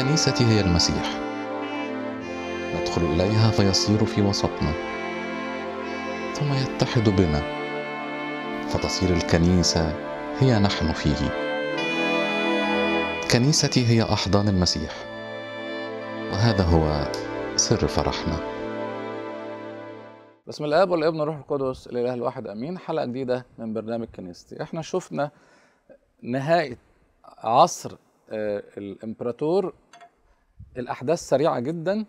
الكنيسة هي المسيح ندخل إليها فيصير في وسطنا ثم يتحد بنا فتصير الكنيسة هي نحن فيه كنيستي هي أحضان المسيح وهذا هو سر فرحنا بسم الاب والابن والروح القدس الاله الواحد امين حلقه جديده من برنامج كنيستي احنا شفنا نهايه عصر آه، الامبراطور الأحداث سريعة جدا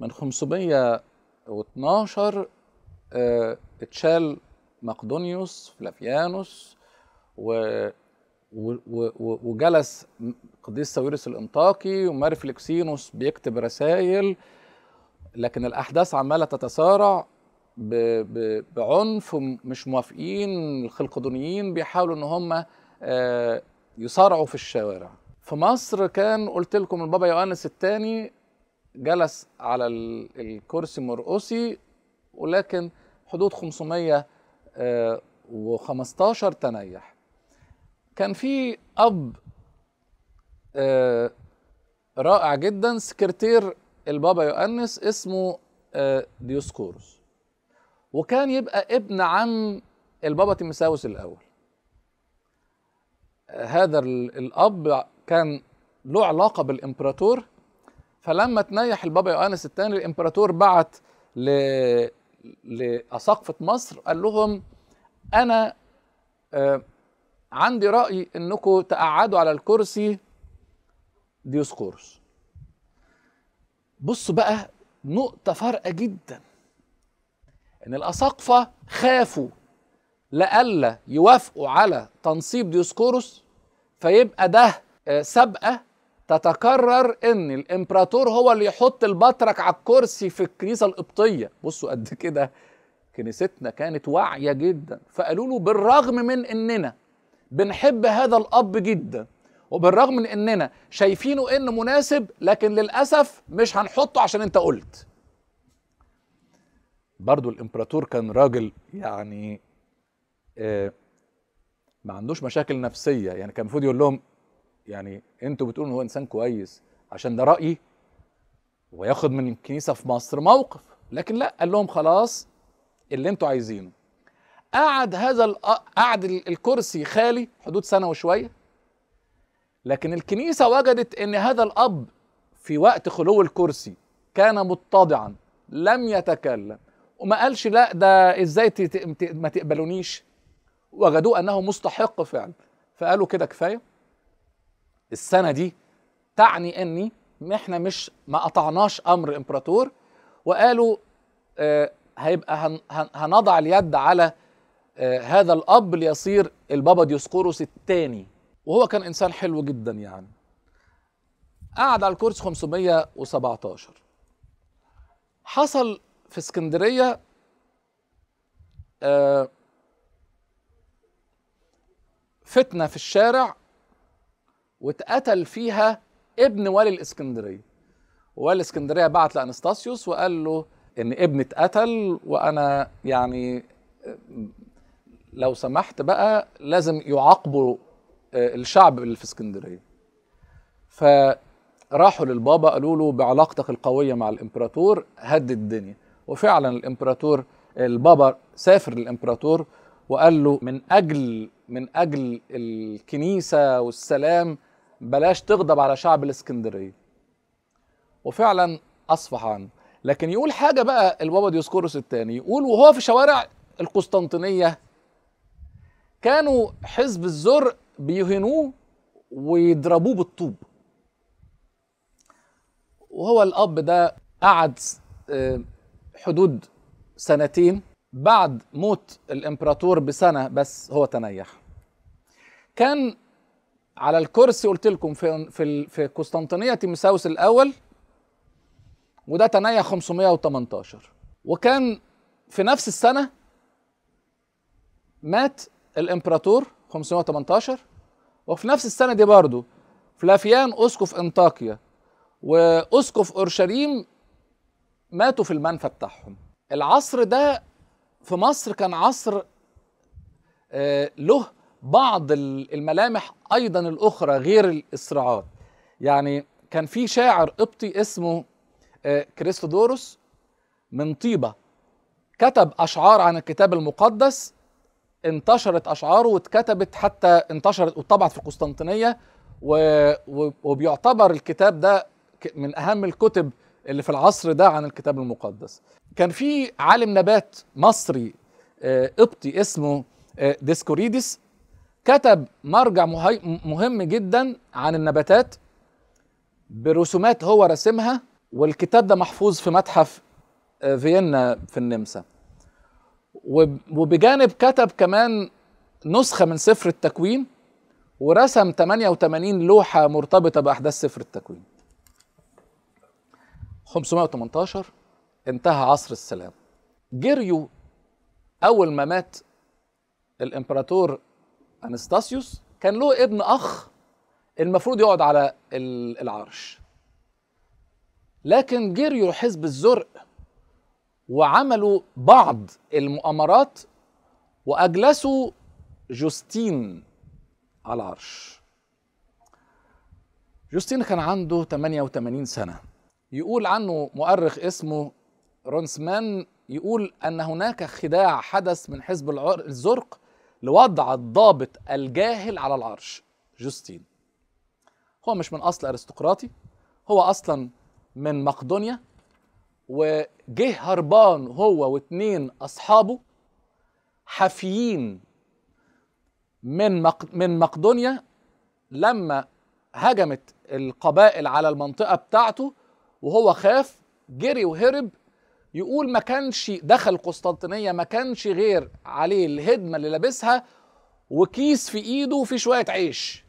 من 512 آه، اتشال مقدونيوس فلافيانوس و وجلس قديس ساويرس الانطاكي ومارفلكسينوس بيكتب رسائل لكن الاحداث عماله تتسارع بعنف مش موافقين الخلقدونيين بيحاولوا ان هم آه، يصارعوا في الشوارع في مصر كان قلت لكم البابا يوانس الثاني جلس على الكرسي مرقصي ولكن حدود 515 آه، تنيح كان في اب آه، رائع جدا سكرتير البابا يؤنس اسمه آه، ديوسكورس وكان يبقى ابن عم البابا تيمساوس الاول هذا الاب كان له علاقه بالامبراطور فلما تنيح البابا يوانس الثاني الامبراطور بعت ل لاساقفه مصر قال لهم انا آه عندي راي انكم تقعدوا على الكرسي ديوسقورس بصوا بقى نقطه فارقه جدا ان الاساقفه خافوا لئلا يوافقوا على تنصيب ديوسقورس فيبقى ده آه، سابقه تتكرر ان الامبراطور هو اللي يحط البطرك على الكرسي في الكنيسه القبطيه بصوا قد كده كنيستنا كانت واعيه جدا فقالوا له بالرغم من اننا بنحب هذا الاب جدا وبالرغم من اننا شايفينه انه مناسب لكن للاسف مش هنحطه عشان انت قلت برضو الامبراطور كان راجل يعني آه ما عندوش مشاكل نفسيه يعني كان المفروض يقول لهم يعني انتوا بتقولوا ان هو انسان كويس عشان ده رايي وياخد من الكنيسه في مصر موقف لكن لا قال لهم خلاص اللي انتوا عايزينه قعد هذا قعد الكرسي خالي حدود سنه وشويه لكن الكنيسه وجدت ان هذا الاب في وقت خلو الكرسي كان متضعا لم يتكلم وما قالش لا ده ازاي ما تقبلونيش وجدوه انه مستحق فعلا فقالوا كده كفايه السنه دي تعني اني احنا مش ما قطعناش امر امبراطور وقالوا آه هيبقى هن هنضع اليد على آه هذا الاب ليصير البابا ديوسقوروس الثاني وهو كان انسان حلو جدا يعني قعد على الكرسي 517 حصل في اسكندريه آه فتنه في الشارع واتقتل فيها ابن والي الاسكندريه والي الاسكندريه بعت لانستاسيوس وقال له ان ابني اتقتل وانا يعني لو سمحت بقى لازم يعاقبوا آه، الشعب اللي في اسكندريه فراحوا للبابا قالوا له بعلاقتك القويه مع الامبراطور هد الدنيا وفعلا الامبراطور البابا سافر للامبراطور وقال له من اجل من اجل الكنيسه والسلام بلاش تغضب على شعب الاسكندريه وفعلا اصفح عنه لكن يقول حاجه بقى البابا ديوسكوروس الثاني يقول وهو في شوارع القسطنطينيه كانوا حزب الزرق بيهنوه ويضربوه بالطوب وهو الاب ده قعد آه، حدود سنتين بعد موت الامبراطور بسنه بس هو تنيح كان على الكرسي قلت لكم في في في قسطنطينيه تيمساوس الاول وده تنايا 518 وكان في نفس السنه مات الامبراطور 518 وفي نفس السنه دي برضه فلافيان اسقف انطاكيا واسقف اورشليم ماتوا في المنفى بتاعهم العصر ده في مصر كان عصر آه، له بعض الملامح ايضا الاخرى غير الصراعات يعني كان في شاعر قبطي اسمه آه، كريستودوروس من طيبه كتب اشعار عن الكتاب المقدس انتشرت اشعاره واتكتبت حتى انتشرت وطبعت في القسطنطينيه وبيعتبر الكتاب ده من اهم الكتب اللي في العصر ده عن الكتاب المقدس كان في عالم نبات مصري آه، قبطي اسمه آه، ديسكوريدس كتب مرجع مهم جدا عن النباتات برسومات هو رسمها والكتاب ده محفوظ في متحف آه، فيينا في النمسا وبجانب كتب كمان نسخة من سفر التكوين ورسم 88 لوحة مرتبطة بأحداث سفر التكوين 518 انتهى عصر السلام جيريو أول ما مات الإمبراطور انستاسيوس كان له ابن اخ المفروض يقعد على العرش لكن جريوا حزب الزرق وعملوا بعض المؤامرات واجلسوا جوستين على العرش جوستين كان عنده 88 سنه يقول عنه مؤرخ اسمه رونسمان يقول ان هناك خداع حدث من حزب الزرق لوضع الضابط الجاهل على العرش جوستين هو مش من اصل ارستقراطي هو اصلا من مقدونيا وجه هربان هو واثنين اصحابه حفيين من مق... من مقدونيا لما هجمت القبائل على المنطقه بتاعته وهو خاف جري وهرب يقول ما كانش دخل قسطنطينية ما كانش غير عليه الهدمة اللي لابسها وكيس في ايده وفي شوية عيش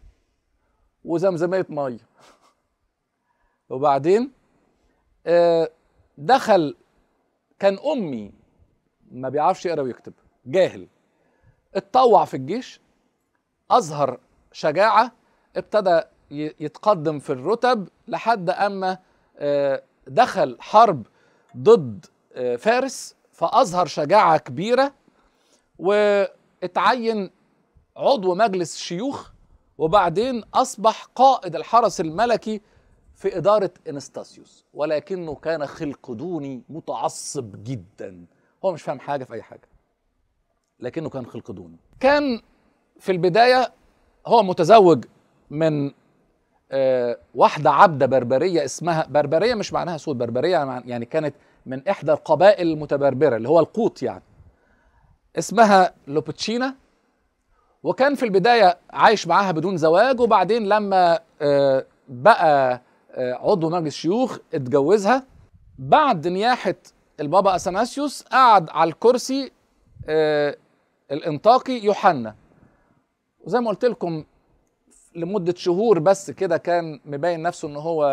وزمزمية مية وبعدين آه، دخل كان امي ما بيعرفش يقرا ويكتب جاهل اتطوع في الجيش اظهر شجاعه ابتدى يتقدم في الرتب لحد اما آه، دخل حرب ضد فارس فأظهر شجاعة كبيرة واتعين عضو مجلس الشيوخ وبعدين أصبح قائد الحرس الملكي في إدارة إنستاسيوس ولكنه كان خلقدوني متعصب جدا هو مش فاهم حاجة في أي حاجة لكنه كان خلقدوني كان في البداية هو متزوج من آه، واحدة عبدة بربرية اسمها بربرية مش معناها سود بربرية يعني كانت من إحدى القبائل المتبربرة اللي هو القوط يعني اسمها لوبتشينا وكان في البداية عايش معاها بدون زواج وبعدين لما آه، بقى آه، عضو مجلس شيوخ اتجوزها بعد نياحة البابا أثناسيوس قعد على الكرسي آه، الإنطاقي يوحنا وزي ما قلت لكم لمدة شهور بس كده كان مبين نفسه ان هو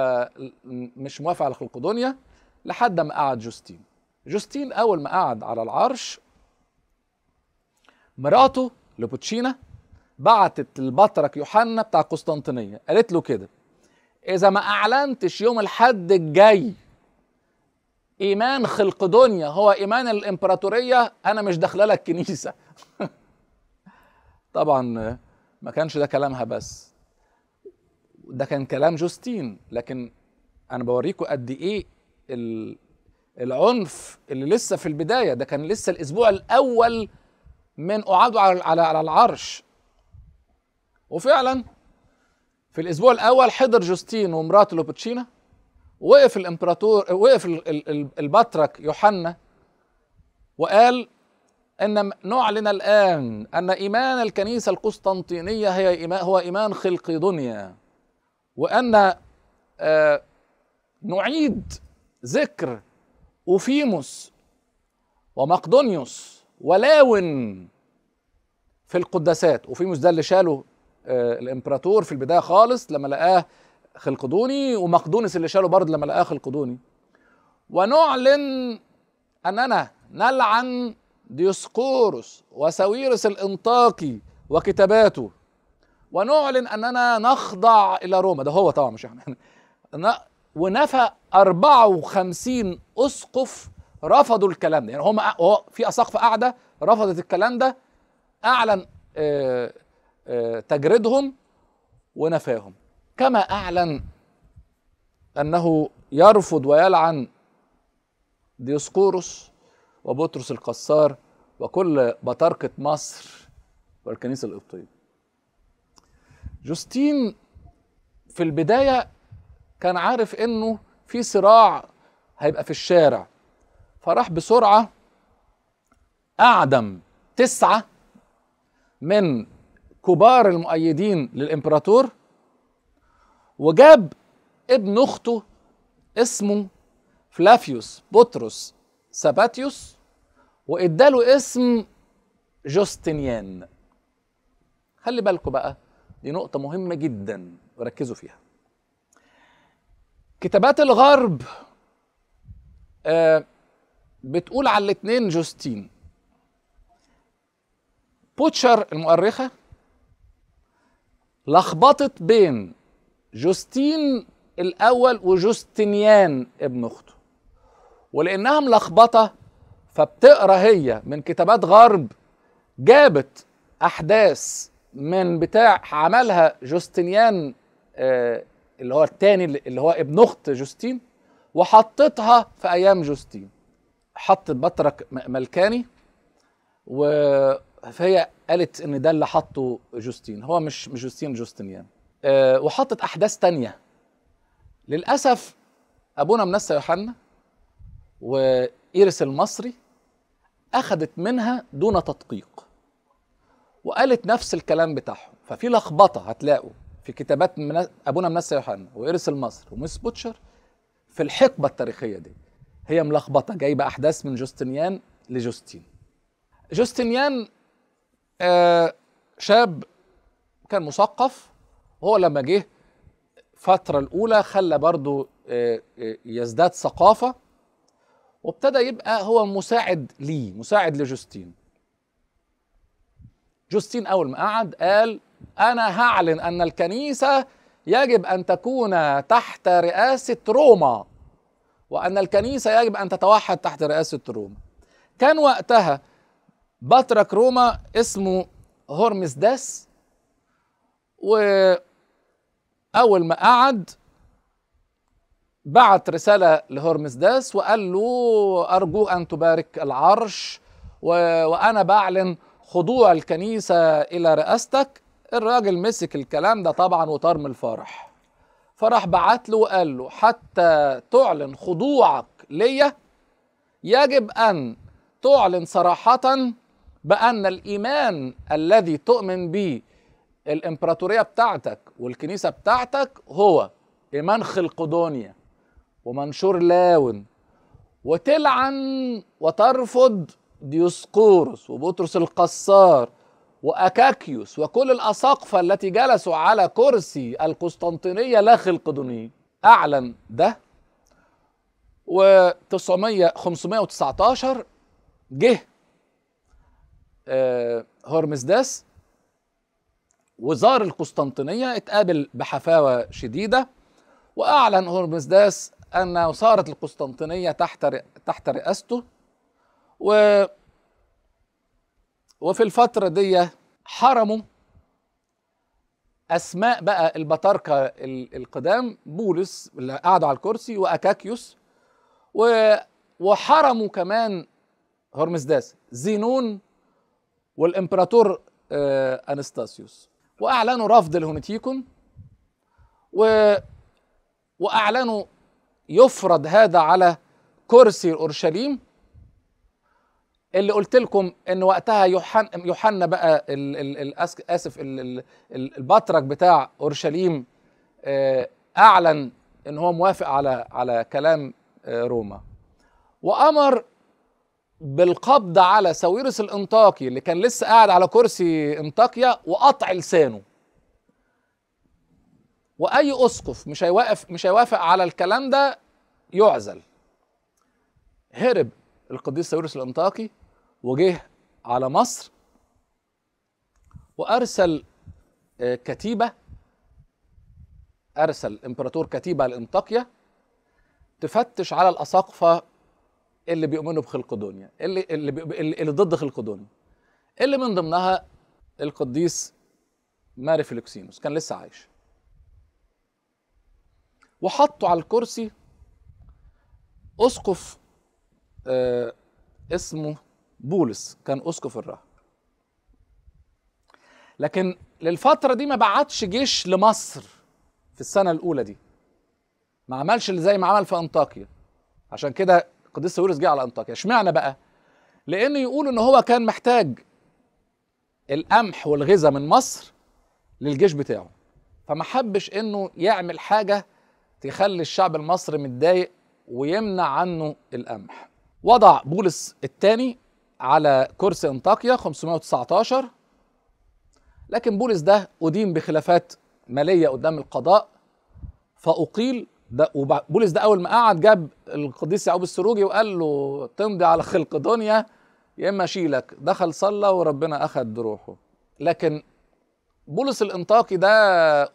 مش موافق على خلق الدنيا لحد ما قعد جوستين جوستين أول ما قعد على العرش مراته لبوتشينا بعتت البطرك يوحنا بتاع قسطنطينية قالت له كده إذا ما أعلنتش يوم الحد الجاي إيمان خلق دنيا هو إيمان الإمبراطورية أنا مش داخلة لك كنيسة طبعا ما كانش ده كلامها بس ده كان كلام جوستين لكن أنا بوريكم قد إيه العنف اللي لسه في البدايه ده كان لسه الاسبوع الاول من اعاده على على العرش وفعلا في الاسبوع الاول حضر جوستين ومراته لوبتشينا وقف الامبراطور وقف البطرك يوحنا وقال ان نعلن الان ان ايمان الكنيسه القسطنطينيه هي إيمان هو ايمان خلق دنيا وان آه، نعيد ذكر وفيموس ومقدونيوس ولاون في القداسات وفيموس ده اللي شاله آه، الامبراطور في البدايه خالص لما لقاه خلقدوني ومقدونس اللي شاله برضه لما لقاه خلقدوني ونعلن اننا نلعن ديوسقورس وساويرس الانطاكي وكتاباته ونعلن اننا نخضع الى روما ده هو طبعا مش احنا ونفى 54 اسقف رفضوا الكلام ده يعني هم هو في اساقفه قاعده رفضت الكلام ده اعلن آه، آه، تجريدهم ونفاهم كما اعلن انه يرفض ويلعن ديسقورس وبطرس القصار وكل بطاركة مصر والكنيسة القبطية جوستين في البداية كان عارف انه في صراع هيبقى في الشارع فراح بسرعه اعدم تسعه من كبار المؤيدين للامبراطور وجاب ابن اخته اسمه فلافيوس بطرس سباتيوس واداله اسم جوستينيان خلي بالكم بقى دي نقطة مهمة جدا وركزوا فيها كتابات الغرب آه، بتقول على الاثنين جوستين بوتشر المؤرخه لخبطت بين جوستين الاول وجوستينيان ابن اخته ولانها ملخبطه فبتقرا هي من كتابات غرب جابت احداث من بتاع عملها جوستينيان آه، اللي هو الثاني اللي هو ابن اخت جوستين وحطتها في ايام جوستين حطت بطرك ملكاني وهي قالت ان ده اللي حطه جوستين هو مش مش جوستين جوستينيان يعني. وحطت احداث تانية للاسف ابونا منسى يوحنا وايرس المصري اخذت منها دون تدقيق وقالت نفس الكلام بتاعهم ففي لخبطه هتلاقوا في كتابات من ابونا منسى يوحنا وارث المصر وميس بوتشر في الحقبه التاريخيه دي هي ملخبطه جايبه احداث من جوستنيان لجوستين جوستينيان آه شاب كان مثقف هو لما جه الفترة الأولى خلى برضه آه، آه، يزداد ثقافة وابتدى يبقى هو مساعد ليه مساعد لجوستين جوستين أول ما قعد قال انا هعلن ان الكنيسه يجب ان تكون تحت رئاسه روما وان الكنيسه يجب ان تتوحد تحت رئاسه روما كان وقتها بطرك روما اسمه داس وأول ما قعد بعت رسالة داس وقال له أرجو أن تبارك العرش وأنا بعلن خضوع الكنيسة إلى رئاستك الراجل مسك الكلام ده طبعا وطار من الفرح فراح بعت له وقال له حتى تعلن خضوعك ليا يجب ان تعلن صراحه بان الايمان الذي تؤمن به الامبراطوريه بتاعتك والكنيسه بتاعتك هو ايمان خلقدونيا ومنشور لاون وتلعن وترفض ديوسقورس وبطرس القصار وأكاكيوس وكل الأساقفة التي جلسوا على كرسي القسطنطينية لا خلق دوني أعلن ده و 900 519 جه آه، هرمزداس وزار القسطنطينية اتقابل بحفاوة شديدة وأعلن هرمزداس أنه صارت القسطنطينية تحت تحت رئاسته و وفي الفترة دي حرموا اسماء بقى البطاركه القدام بولس اللي قعدوا على الكرسي واكاكيوس وحرموا كمان هرمزداس زينون والامبراطور آه، انستاسيوس واعلنوا رفض الهونتيكون و... واعلنوا يفرض هذا على كرسي اورشليم اللي قلت لكم ان وقتها يوحنا يوحنا بقى الـ الـ الـ اسف الـ الـ البطرك بتاع اورشليم آه، اعلن ان هو موافق على على كلام آه، روما وامر بالقبض على ساويرس الانطاكي اللي كان لسه قاعد على كرسي انطاكيا وقطع لسانه واي اسقف مش هيوقف مش هيوافق على الكلام ده يعزل هرب القديس ساويرس الانطاكي وجه على مصر وارسل آه، كتيبه ارسل امبراطور كتيبه لانطاكيا تفتش على الاساقفه اللي بيؤمنوا بخلقدونيا اللي اللي, اللي ضد خلقدونيا اللي من ضمنها القديس ماري فيلوكسينوس كان لسه عايش وحطوا على الكرسي اسقف آه اسمه بولس كان اسقف الرهن لكن للفتره دي ما بعتش جيش لمصر في السنه الاولى دي ما عملش اللي زي ما عمل في انطاكيا عشان كده قديس بولس جه على انطاكيا اشمعنى بقى لانه يقول ان هو كان محتاج القمح والغذاء من مصر للجيش بتاعه فما حبش انه يعمل حاجه تخلي الشعب المصري متضايق ويمنع عنه القمح وضع بولس الثاني على كرسي انطاكيا 519 لكن بولس ده أدين بخلافات مالية قدام القضاء فأقيل ده وبولس ده أول ما قعد جاب القديس يعقوب السروجي وقال له تمضي على خلق دنيا يا إما أشيلك دخل صلى وربنا أخد روحه لكن بولس الانطاكي ده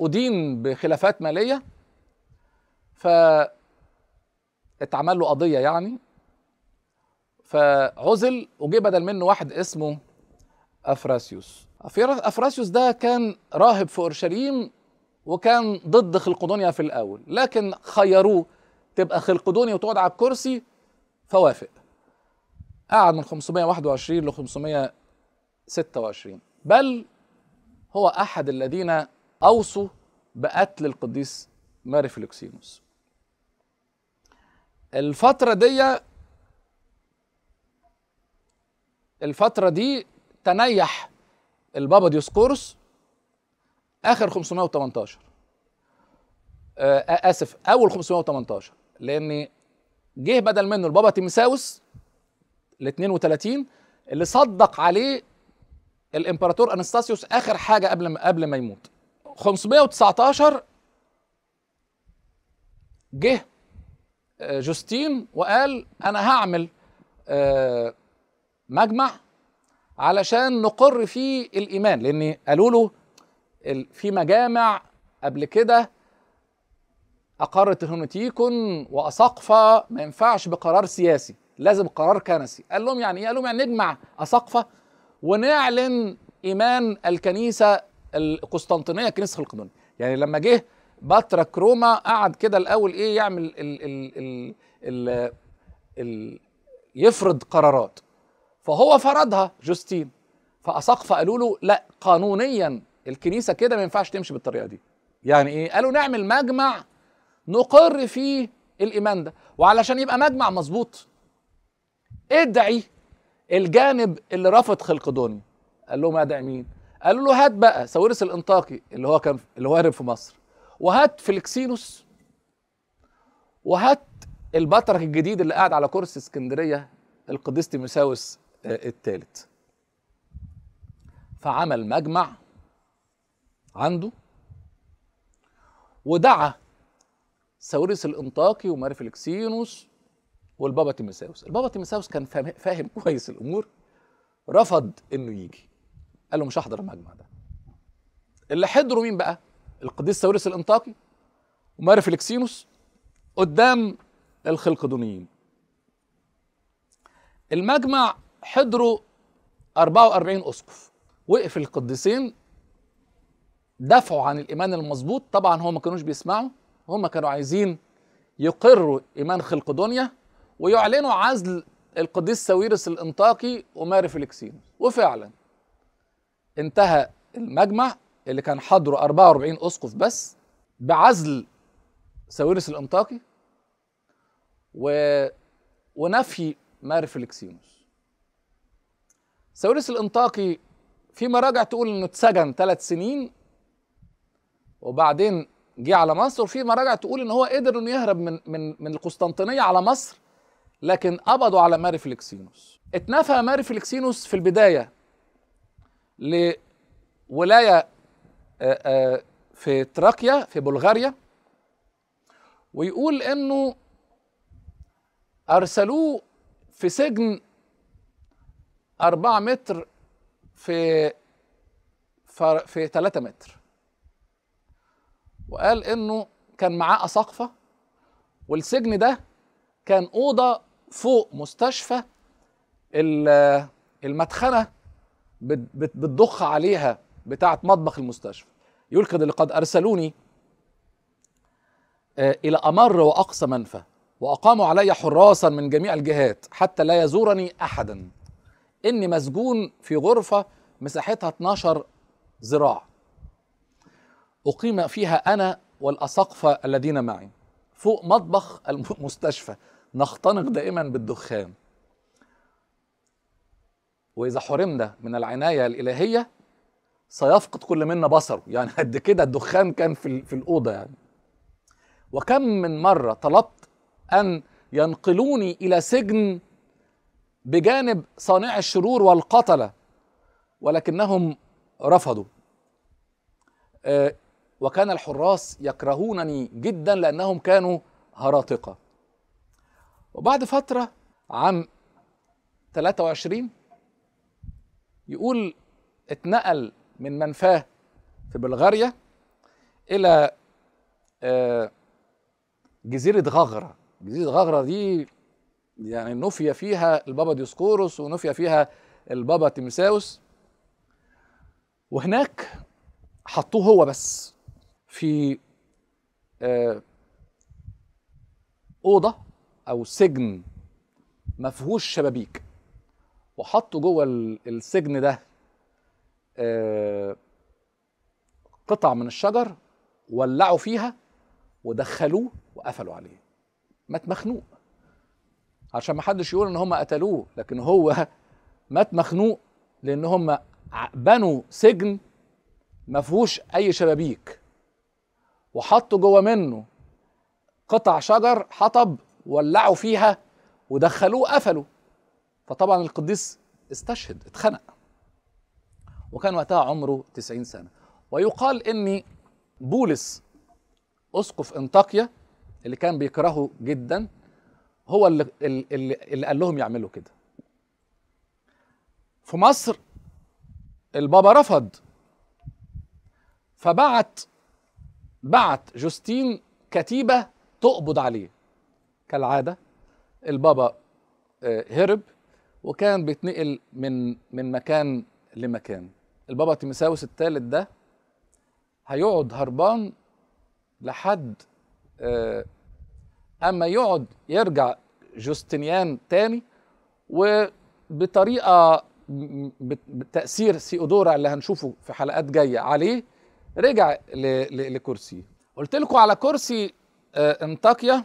أدين بخلافات مالية ف اتعمل له قضية يعني فعزل وجه بدل منه واحد اسمه افراسيوس افراسيوس ده كان راهب في اورشليم وكان ضد خلقدونيا في الاول لكن خيروه تبقى خلقدونيا وتقعد على الكرسي فوافق قعد من 521 ل 526 بل هو احد الذين اوصوا بقتل القديس ماري فلوكسينوس الفترة دي الفتره دي تنيح البابا ديوسكورس اخر 518 آه اسف اول 518 لان جه بدل منه البابا تيمساوس ال 32 اللي صدق عليه الامبراطور انستاسيوس اخر حاجه قبل ما قبل ما يموت 519 جه آه، جوستين وقال انا هعمل آه مجمع علشان نقر فيه الايمان لان قالوا له في مجامع قبل كده اقر تهنوتيكن واسقفة ما ينفعش بقرار سياسي لازم قرار كنسي قال لهم يعني ايه قال لهم يعني نجمع اسقفة ونعلن ايمان الكنيسه القسطنطينيه كنيسه القدون يعني لما جه باترك روما قعد كده الاول ايه يعمل ال ال ال ال ال يفرض قرارات فهو فرضها جوستين فاساقفه قالوا له لا قانونيا الكنيسه كده ما ينفعش تمشي بالطريقه دي يعني ايه قالوا نعمل مجمع نقر فيه الايمان ده وعلشان يبقى مجمع مظبوط ادعي الجانب اللي رفض خلقدوني قال لهم ادعي مين قالوا له هات بقى ساويرس الانطاكي اللي هو كان اللي هو هرب في مصر وهات فليكسينوس وهات البطرك الجديد اللي قاعد على كرسي اسكندريه القديس تيموساوس آه، الثالث فعمل مجمع عنده ودعا ساوريس الانطاكي ومارفلكسينوس والبابا تيمساوس البابا تيمساوس كان فاهم كويس الامور رفض انه يجي قال له مش هحضر المجمع ده اللي حضروا مين بقى القديس ساوريس الانطاكي ومارفلكسينوس قدام الخلقدونيين المجمع حضروا 44 اسقف وقف القديسين دافعوا عن الايمان المظبوط طبعا هم ما كانوش بيسمعوا هم كانوا عايزين يقروا ايمان دنيا ويعلنوا عزل القديس ساويرس الانطاكي وماري فليكسين وفعلا انتهى المجمع اللي كان حضره 44 اسقف بس بعزل ساويرس الانطاكي و... ونفي ماري فليكسينوس ساويرس الانطاقي في مراجع تقول انه اتسجن ثلاث سنين وبعدين جه على مصر وفي مراجع تقول ان هو قدر انه يهرب من من من القسطنطينيه على مصر لكن قبضوا على ماري فليكسينوس اتنفى ماري فليكسينوس في البدايه لولايه في تراكيا في بلغاريا ويقول انه ارسلوه في سجن 4 متر في في 3 متر وقال انه كان معاه اساقفه والسجن ده كان اوضه فوق مستشفى المدخنه بتضخ عليها بتاعه مطبخ المستشفى يقول كده لقد ارسلوني آه، الى امر واقصى منفى واقاموا علي حراسا من جميع الجهات حتى لا يزورني احدا اني مسجون في غرفه مساحتها 12 ذراع اقيم فيها انا والاساقفه الذين معي فوق مطبخ المستشفى نختنق دائما بالدخان واذا حرمنا من العنايه الالهيه سيفقد كل منا بصره يعني قد كده الدخان كان في في الاوضه يعني وكم من مره طلبت ان ينقلوني الى سجن بجانب صانع الشرور والقتله ولكنهم رفضوا آه، وكان الحراس يكرهونني جدا لانهم كانوا هراطقه وبعد فتره عام 23 يقول اتنقل من منفاه في بلغاريا الى آه، جزيره غغره جزيره غغره دي يعني نفي فيها البابا ديسكوروس ونفي فيها البابا تيمساوس وهناك حطوه هو بس في آه، اوضه او سجن ما فيهوش شبابيك وحطوا جوه السجن ده آه، قطع من الشجر ولعوا فيها ودخلوه وقفلوا عليه مات مخنوق عشان ما حدش يقول ان هم قتلوه لكن هو مات مخنوق لان هم بنوا سجن ما فيهوش اي شبابيك وحطوا جوه منه قطع شجر حطب ولعوا فيها ودخلوه قفلوا فطبعا القديس استشهد اتخنق وكان وقتها عمره 90 سنه ويقال ان بولس اسقف انطاكيا اللي كان بيكرهه جدا هو اللي, اللي, اللي قال لهم يعملوا كده في مصر البابا رفض فبعت بعت جوستين كتيبة تقبض عليه كالعادة البابا آه، هرب وكان بيتنقل من من مكان لمكان البابا تيمساوس الثالث ده هيقعد هربان لحد آه، اما يقعد يرجع جوستنيان تاني وبطريقه بتاثير سيودورا اللي هنشوفه في حلقات جايه عليه رجع لكرسيه قلت لكم على كرسي آه، انطاكيا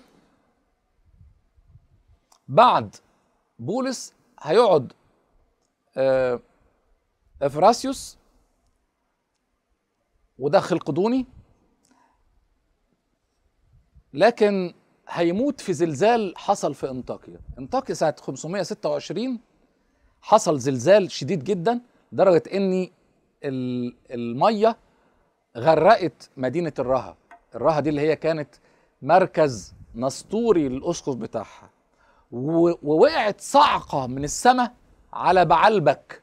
بعد بولس هيقعد آه، افراسيوس وده خلقدوني لكن هيموت في زلزال حصل في انطاكيا انطاكيا سنه 526 حصل زلزال شديد جدا لدرجه ان الميه غرقت مدينه الرها الرها دي اللي هي كانت مركز نسطوري للاسقف بتاعها ووقعت صعقه من السماء على بعلبك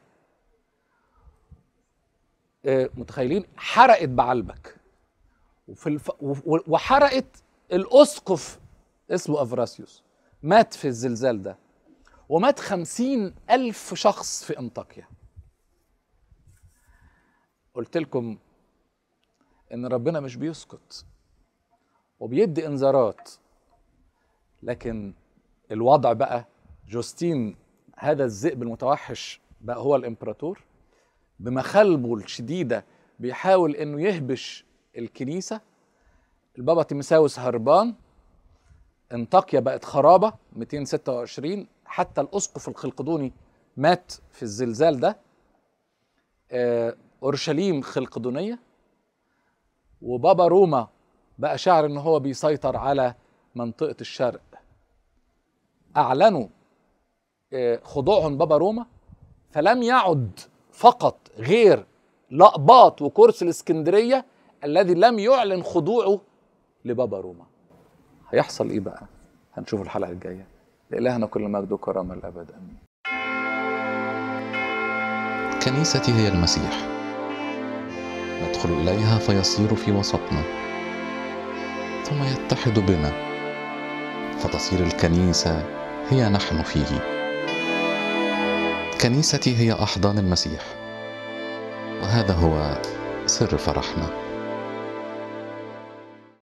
آه، متخيلين حرقت بعلبك وفي الف... وحرقت الاسقف اسمه افراسيوس مات في الزلزال ده ومات خمسين ألف شخص في أنطاكيا قلت لكم إن ربنا مش بيسكت وبيدي إنذارات لكن الوضع بقى جوستين هذا الذئب المتوحش بقى هو الإمبراطور بمخالبه الشديدة بيحاول إنه يهبش الكنيسة البابا تيمساوس هربان انطاكيا بقت خرابه 226 حتى الاسقف الخلقدوني مات في الزلزال ده آه، اورشليم خلقدونيه وبابا روما بقى شاعر ان هو بيسيطر على منطقه الشرق اعلنوا آه، خضوعهم بابا روما فلم يعد فقط غير لقباط وكرسي الاسكندريه الذي لم يعلن خضوعه لبابا روما هيحصل ايه بقى هنشوف الحلقه الجايه لالهنا كل مجد وكرامه للابد امين كنيستي هي المسيح ندخل اليها فيصير في وسطنا ثم يتحد بنا فتصير الكنيسه هي نحن فيه كنيستي هي احضان المسيح وهذا هو سر فرحنا